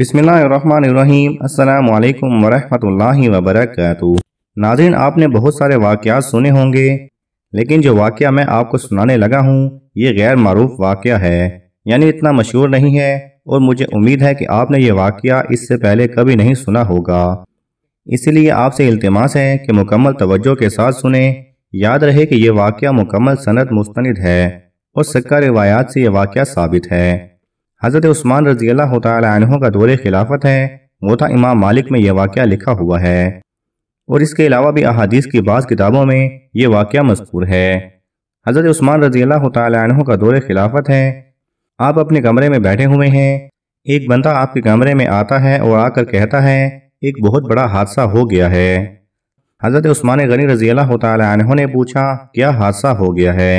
बिसमीम् अल्लाम वरहमल वबरक नाजिन आपने बहुत सारे वाक़ सुने होंगे लेकिन जो वाक़ मैं आपको सुनाने लगा हूँ ये गैर मरूफ वाक़ है यानी इतना मशहूर नहीं है और मुझे उम्मीद है कि आपने ये वाक़ इससे पहले कभी नहीं सुना होगा इसलिए आपसे अल्तमास है कि मुकम्मल तवज्जो के साथ सुने याद रहे कि यह वाक़ मुकम्मल सनत मुस्त है और सक्का रिवायात से यह वाक़ साबित है हज़रत उस्मान रजी अल्लाह तहों का दौर खिलाफत है था इमाम मालिक में यह वाक़ लिखा हुआ है और इसके अलावा भी अहादीस की बाज़ किताबों में यह वाक़ मजकूर है हज़रत उस्मान रजी अल्लाह तहों का दौर खिलाफत है आप अपने कमरे में बैठे हुए हैं एक बंदा आपके कमरे में आता है और आकर कहता है एक बहुत बड़ा हादसा हो गया है हज़रत उस्मान गनी रजी अल्लाह तहों ने पूछा क्या हादसा हो गया है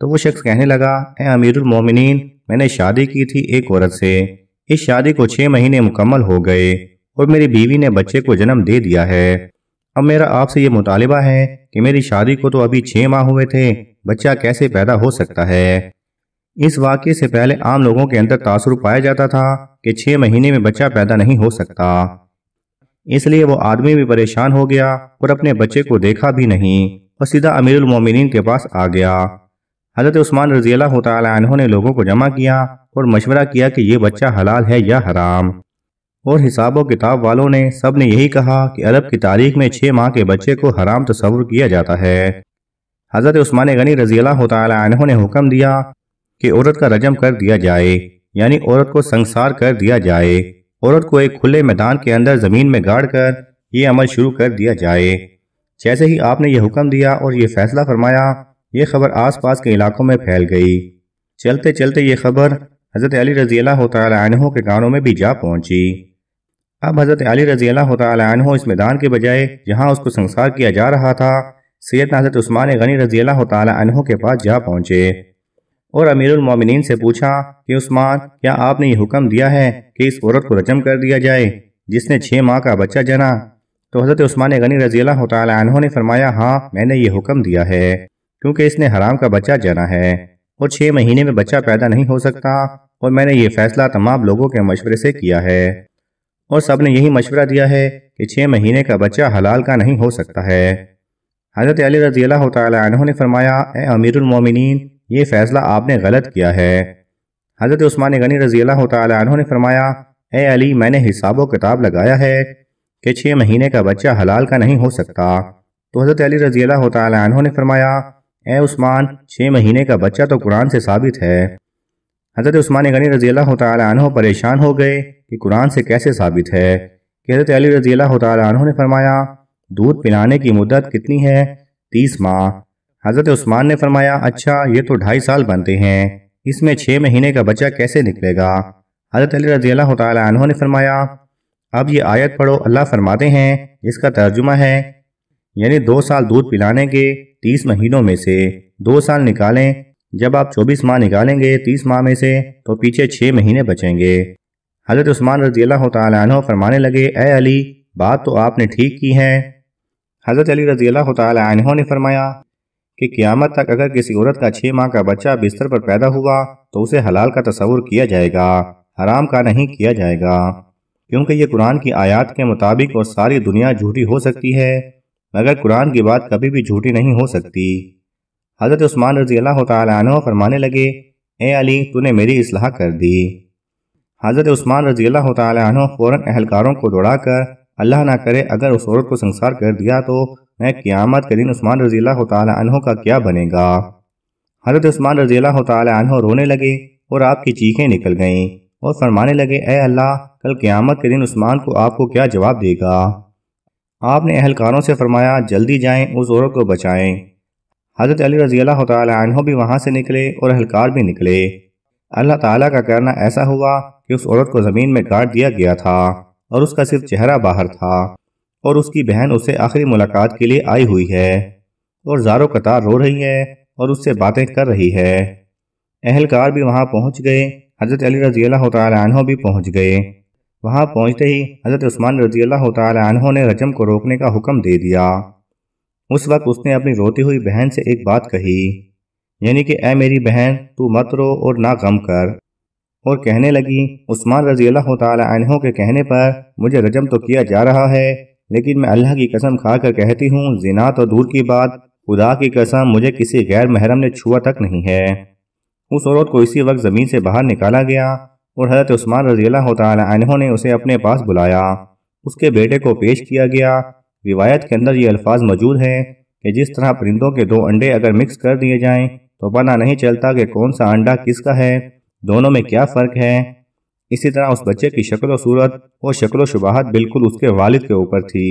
तो वो शख्स कहने लगा ए अमीरमिन मैंने शादी की थी एक औरत से इस शादी को छह महीने मुकम्मल हो गए और मेरी बीवी ने बच्चे को जन्म दे दिया है अब मेरा आपसे ये मुतालबा है कि मेरी शादी को तो अभी छह माह हुए थे बच्चा कैसे पैदा हो सकता है इस वाक्य से पहले आम लोगों के अंदर तासुर पाया जाता था कि छह महीने में बच्चा पैदा नहीं हो सकता इसलिए वो आदमी भी परेशान हो गया और अपने बच्चे को देखा भी नहीं और सीधा अमीरुल मोमिनीन के पास आ गया हज़रत उस्मान रजी अल्लाह ने लोगों को जमा किया और मशवरा किया कि ये बच्चा हलाल है या हराम और हिसाब व किताब वालों ने सब ने यही कहा कि अरब की तारीख में छः माह के बच्चे को हराम तस्वुर किया जाता है हज़रत उस्मान गनी रजी अल्लाह ने हुक्म दिया कि औरत का रजम कर दिया जाए यानी औरत को संसार कर दिया जाए औरत को एक खुले मैदान के अंदर ज़मीन में गाड़ कर ये अमल शुरू कर दिया जाए जैसे ही आपने यह हुक्म दिया और ये फैसला फरमाया ये खबर आस पास के इलाकों में फैल गई चलते चलते ये खबर हज़रत अली रजी अल्लाह के कानों में भी जा पहुंची अब हज़रत अली रजी अल्लाह इस मैदान के बजाय जहां उसको संसार किया जा रहा था सैद हज़रत उस्मान गनी रजी अल्लाह के पास जा पहुंचे और अमीरमिन से पूछा कि उस्मान क्या आपने ये हुक्म दिया है कि इस औरत को रजम कर दिया जाए जिसने छः माह का बच्चा जना तो हज़रत उस्मान गनी रजी अल्लाह ने फरमाया हाँ मैंने ये हुक्म दिया है क्योंकि इसने हराम का बच्चा जाना है और छः महीने में बच्चा पैदा नहीं हो सकता और मैंने ये फैसला तमाम लोगों के मशवरे से किया है और सब ने यही मशवरा दिया है कि छः महीने का बच्चा हलाल का नहीं हो सकता है हज़रत अली रजी अल्लाह तहों ने फरमाया अमीरमिन ये फैसला आपने गलत किया है हज़रत उस्मान गनी रजी अल्लाह तहों ने फरमाया अली मैंने हिसाब किताब लगाया है कि छः महीने का बच्चा हलाल का नहीं हो सकता तो हज़रत अली रजी अल्लाह तहों ने फरमाया ए उस्मान छः महीने का बच्चा तो कुरान से साबित है हज़रत उस्मान गनी रजी अल्लाह तहों परेशान हो गए कि कुरान से कैसे साबित है कि हज़रत अली रजी अल्लाह तहों ने फरमाया दूध पिलाने की मुद्दत कितनी है तीस माह हज़रत उस्मान ने फरमाया अच्छा ये तो ढाई साल बनते हैं इसमें छः महीने का बच्चा कैसे निकलेगा हज़रत अली रजी अल्लाह तहों ने फरमाया अब ये आयत पढ़ो अल्लाह फरमाते हैं इसका तर्जुमा है यानी दो साल दूध पिलाने के तीस महीनों में से दो साल निकालें जब आप चौबीस माह निकालेंगे तीस माह में से तो पीछे छः महीने बचेंगे हजरत उस्मान रजी अल्लाह तु फरमाने लगे ए अली बात तो आपने ठीक की है हज़रत अली रजी अल्लाह तु ने फरमाया कि क़यामत तक अगर किसी औरत का छः माह का बच्चा बिस्तर पर पैदा हुआ तो उसे हलाल का तस्वुर किया जाएगा हराम का नहीं किया जाएगा क्योंकि ये कुरान की आयत के मुताबिक और सारी दुनिया झूठी हो सकती है मगर कुरान की बात कभी भी झूठी नहीं हो सकती हज़रत उस्मान रजी अल्लाह तु फरमाने लगे ए अली तूने मेरी असलाह कर दी हज़रत उस्मान रजी अल्लाह तु फ़ौर अहलकारों को दौड़ाकर अल्लाह ना करे अगर उस औरत को संसार कर दिया तो मैं क़्यामत के दिन उस्मान रजी अल्लाह तु का क्या बनेगा हज़रत उस्मान रजी अल्लाह तु रोने लगे और आपकी चीखें निकल गईं और फरमाने लगे ए अल्लाह कल क़्यामत के दिन उस्मान को आपको क्या जवाब देगा आपने अहलकारों से फरमाया जल्दी जाएं उस औरत को बचाएं हज़रत अली रजी अल्लाह तहों भी वहाँ से निकले और अहलकार भी निकले अल्लाह ताला का कहना ऐसा हुआ कि उस औरत को ज़मीन में काट दिया गया था और उसका सिर्फ चेहरा बाहर था और उसकी बहन उससे आखिरी मुलाकात के लिए आई हुई है और जारो कतार रो रही है और उससे बातें कर रही है अहलकार भी वहाँ पहुँच गए हज़रत अली रजी अल्लाह तहों भी पहुँच गए वहां हाँ, तो पहुंचते ही हजरत उस्मान रजी अल्लाह तहों ने रजम को रोकने का हुक्म दे दिया उस वक्त उसने अपनी रोती हुई बहन से एक बात कही यानी कि ऐ मेरी बहन तू मत रो और ना गम कर और कहने लगी उस्मान रजी अल्लाह तहों के कहने पर मुझे रजम तो किया जा रहा है लेकिन मैं अल्लाह की कसम खाकर कहती हूँ जिनात तो और दूर की बात खुदा की कसम मुझे किसी गैर महरम ने छुआ तक नहीं है उस औरत को इसी वक्त ज़मीन से बाहर निकाला गया और हजरत उस्मान रजील्ला ने उसे अपने पास बुलाया उसके बेटे को पेश किया गया रिवायत के अंदर ये अल्फाज मौजूद हैं कि जिस तरह परिंदों के दो अंडे अगर मिक्स कर दिए जाएं तो पता नहीं चलता कि कौन सा अंडा किसका है दोनों में क्या फ़र्क है इसी तरह उस बच्चे की शक्ल सूरत और शक्ल शुबाहत बिल्कुल उसके वालिद के ऊपर थी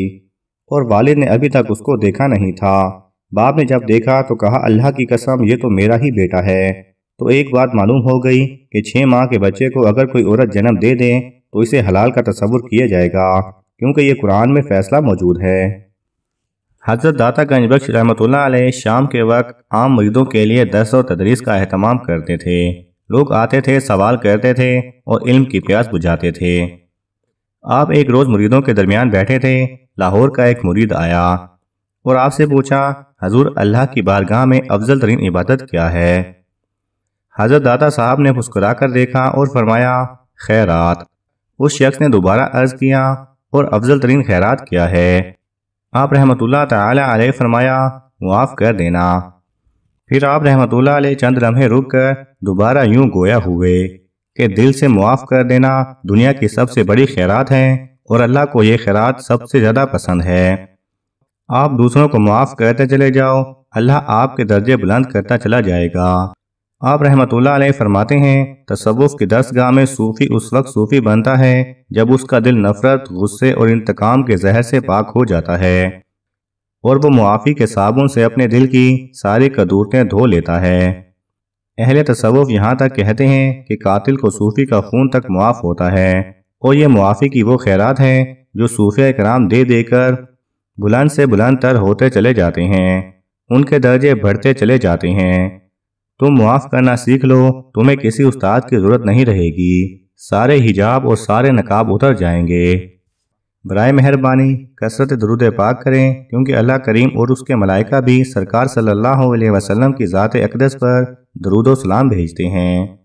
और वालिद ने अभी तक उसको देखा नहीं था बाप ने जब देखा तो कहा अल्लाह की कसम ये तो मेरा ही बेटा है तो एक बात मालूम हो गई कि छः माह के बच्चे को अगर कोई औरत जन्म दे दें तो इसे हलाल का तस्वुर किया जाएगा क्योंकि ये कुरान में फ़ैसला मौजूद है हजरत दाता गंज बख्श रहमत शाम के वक्त आम मरीजों के लिए दस और तदरीस का अहतमाम करते थे लोग आते थे सवाल करते थे और इल्म की प्यास बुझाते थे आप एक रोज़ मुरीदों के दरमियान बैठे थे लाहौर का एक मुरीद आया और आपसे पूछा हजूर अल्लाह की बारगाह में अफजल तरीन इबादत क्या है हजरत दादा साहब ने मुस्कुरा कर देखा और फरमाया खैरात उस शख्स ने दोबारा अर्ज किया और अफजल तरीन खैरात किया है आप रहमत ताल फरमाया मुआफ़ कर देना फिर आप रहमत चंद लम्हे रुक कर दोबारा यूं गोया हुए कि दिल से मुआफ़ कर देना दुनिया की सबसे बड़ी खैरात है और अल्लाह को यह खैरात सबसे ज़्यादा पसंद है आप दूसरों को मुआफ़ करते चले जाओ अल्लाह आपके दर्जे बुलंद करता चला जाएगा आप रहमत फरमाते हैं तस्वुफ की दस गाह में सूफी उस वक्त सूफी बनता है जब उसका दिल नफरत गुस्से और इंतकाम के जहर से पाक हो जाता है और वो मुआफ़ी के साबुन से अपने दिल की सारी कदूरतें धो लेता है अहल तसव्वुफ यहाँ तक कहते हैं कि कातिल को सूफी का खून तक मुआफ़ होता है और ये मुआफ़ी की वो खैरत हैं जो सूफिया कराम दे देकर बुलंद से बुलंद तर होते चले जाते हैं उनके दर्जे बढ़ते चले जाते हैं तुम मुआफ़ करना सीख लो तुम्हें किसी उस्ताद की जरूरत नहीं रहेगी सारे हिजाब और सारे नकाब उतर जाएंगे बर मेहरबानी कसरत दरुद पाक करें क्योंकि अल्लाह करीम और उसके मलाइका भी सरकार सल्लल्लाहु अलैहि वसल्लम की ज़ात अकदस पर दरुद सलाम भेजते हैं